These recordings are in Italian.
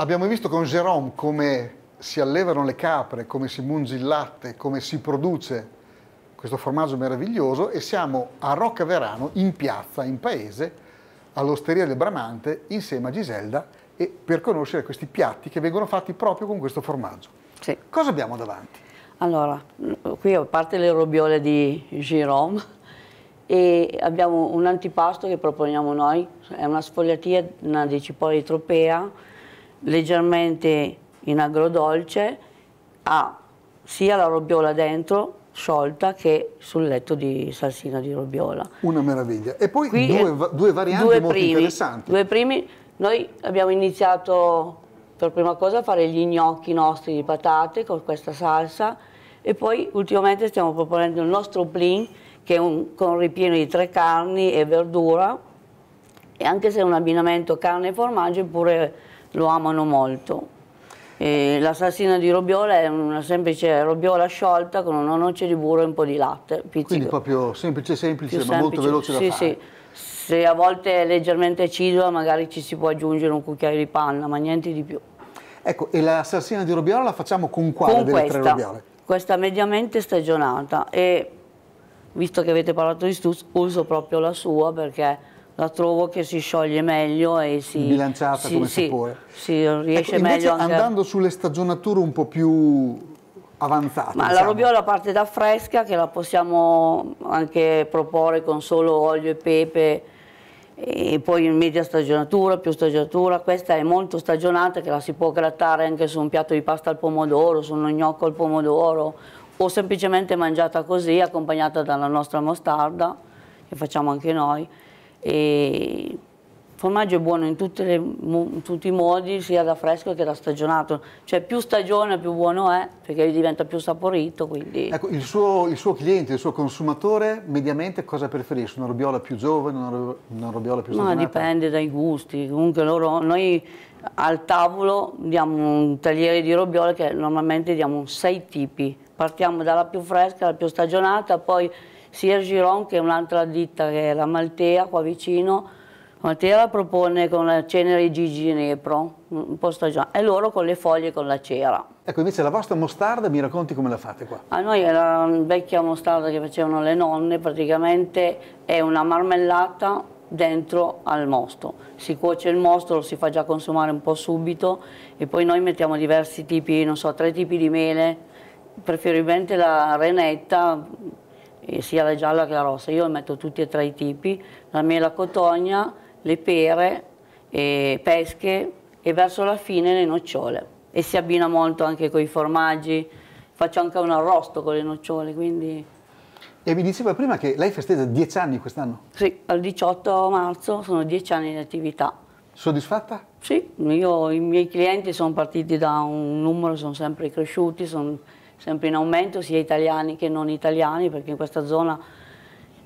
Abbiamo visto con Jérôme come si allevano le capre, come si mungi il latte, come si produce questo formaggio meraviglioso e siamo a Roccaverano, in piazza, in paese, all'Osteria del Bramante, insieme a Giselda, e per conoscere questi piatti che vengono fatti proprio con questo formaggio. Sì. Cosa abbiamo davanti? Allora, qui a parte le robiole di Jérôme, e abbiamo un antipasto che proponiamo noi, è una sfogliatina di cipolla di tropea, leggermente in agrodolce ha sia la robbiola dentro sciolta che sul letto di salsina di robbiola. Una meraviglia. E poi Qui, due, due, varianti due molto primi, interessanti. Due primi, noi abbiamo iniziato per prima cosa a fare gli gnocchi nostri di patate con questa salsa e poi ultimamente stiamo proponendo il nostro plin che è un, con ripieno di tre carni e verdura e anche se è un abbinamento carne e formaggio è pure lo amano molto. L'assassina di Robiola è una semplice robiola sciolta con una noce di burro e un po' di latte. Pizzico. Quindi proprio semplice, semplice, Più ma semplice. molto veloce sì, da fare. Sì, se a volte è leggermente acidua magari ci si può aggiungere un cucchiaio di panna, ma niente di più. Ecco, e l'assassina di Robiola la facciamo con quale con delle questa, tre Robiola? Questa mediamente stagionata e visto che avete parlato di Stutz uso proprio la sua perché la trovo che si scioglie meglio e si... Bilanciata si, come si, si può. Si riesce ecco, meglio anche... andando sulle stagionature un po' più avanzate. Ma diciamo. la robiola parte da fresca che la possiamo anche proporre con solo olio e pepe e poi in media stagionatura, più stagionatura, questa è molto stagionata che la si può grattare anche su un piatto di pasta al pomodoro, su uno gnocco al pomodoro o semplicemente mangiata così accompagnata dalla nostra mostarda che facciamo anche noi. E formaggio è buono in, le, in, tutti i modi, sia da fresco che da stagionato. Cioè più stagione più buono è, perché diventa più saporito. Quindi... Ecco, il suo, il suo, cliente, il suo consumatore, mediamente cosa preferisce? Una robiola più giovane, una, robiola più stagionata? Ma dipende dai gusti. Comunque loro, noi al tavolo diamo un tagliere di robiola che normalmente diamo sei tipi. Partiamo dalla più fresca alla più stagionata, poi sia Giron che un'altra ditta che è la Maltea qua vicino. Maltea propone con la cenere di ginepro, un po' stagione, e loro con le foglie con la cera. Ecco, invece la vostra mostarda, mi racconti come la fate qua? A ah, noi era una vecchia mostarda che facevano le nonne, praticamente è una marmellata dentro al mosto. Si cuoce il mosto, lo si fa già consumare un po' subito e poi noi mettiamo diversi tipi, non so, tre tipi di mele, preferibilmente la renetta, sia la gialla che la rossa. Io metto tutti e tre i tipi, la mela cotogna, le pere, pesche e verso la fine le nocciole. E si abbina molto anche con i formaggi, faccio anche un arrosto con le nocciole, quindi... E mi diceva prima che lei festeggia dieci anni quest'anno? Sì, al 18 marzo sono dieci anni di attività. Soddisfatta? Sì, io, i miei clienti sono partiti da un numero, sono sempre cresciuti, sono sempre in aumento sia italiani che non italiani perché in questa zona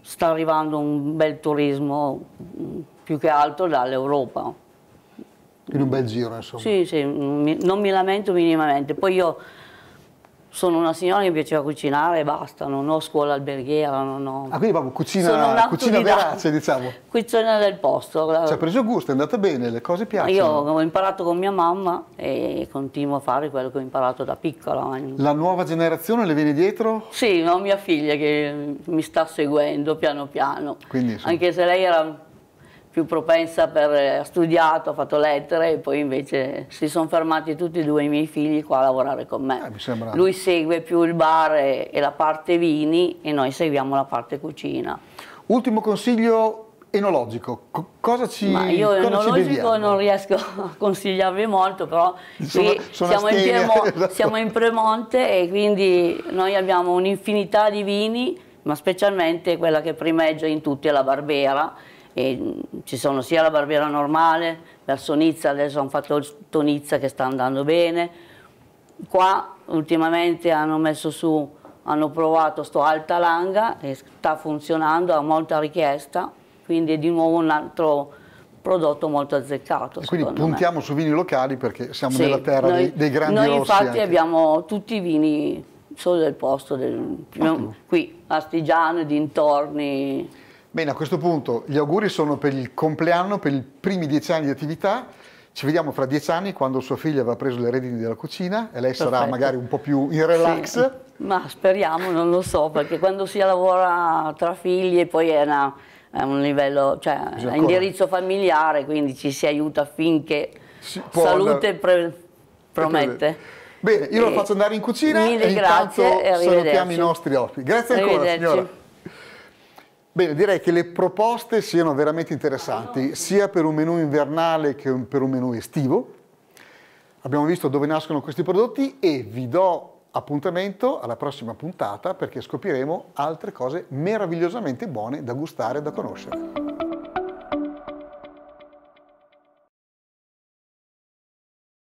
sta arrivando un bel turismo mm, più che altro dall'Europa. In un bel giro insomma. Sì, sì, non mi lamento minimamente. Poi io sono una signora che piaceva cucinare e basta, non ho scuola alberghiera, non ho... Ah, quindi proprio cucina, cucina verazze, diciamo. Cucina del posto. La... Ci ha preso gusto, è andata bene, le cose piacciono. Io ho imparato con mia mamma e continuo a fare quello che ho imparato da piccola. La nuova generazione le viene dietro? Sì, ho mia figlia che mi sta seguendo piano piano. Quindi, Anche se lei era più propensa per eh, ha studiato, ha fatto lettere e poi invece si sono fermati tutti e due i miei figli qua a lavorare con me. Eh, sembra... Lui segue più il bar e, e la parte vini e noi seguiamo la parte cucina. Ultimo consiglio enologico, C cosa ci Ma io enologico non riesco a consigliarvi molto, però sono, sono siamo, in Piemont, esatto. siamo in Premonte e quindi noi abbiamo un'infinità di vini ma specialmente quella che primeggia in tutti è la Barbera. E ci sono sia la Barbiera normale, la Sonizza, adesso hanno fatto il Tonizza che sta andando bene. Qua ultimamente hanno messo su, hanno provato sto Alta Langa e sta funzionando, ha molta richiesta, quindi è di nuovo un altro prodotto molto azzeccato. E quindi puntiamo me. su vini locali perché siamo sì, nella terra noi, dei, dei grandi noi Noi infatti anche. abbiamo tutti i vini solo del posto, del, ah, qui, Astigiano e dintorni. Bene, a questo punto gli auguri sono per il compleanno, per i primi dieci anni di attività. Ci vediamo fra dieci anni quando sua figlia avrà preso le redini della cucina e lei Perfetto. sarà magari un po' più in relax. Sì. Ma speriamo, non lo so, perché quando si lavora tra figli poi è, una, è un livello, cioè è indirizzo familiare, quindi ci si aiuta finché si salute pre promette. Bene, io e... lo faccio andare in cucina Mille e grazie, intanto salutiamo i nostri ospiti. Grazie ancora signora. Bene, direi che le proposte siano veramente interessanti, sia per un menù invernale che per un menù estivo. Abbiamo visto dove nascono questi prodotti e vi do appuntamento alla prossima puntata perché scopriremo altre cose meravigliosamente buone da gustare e da conoscere.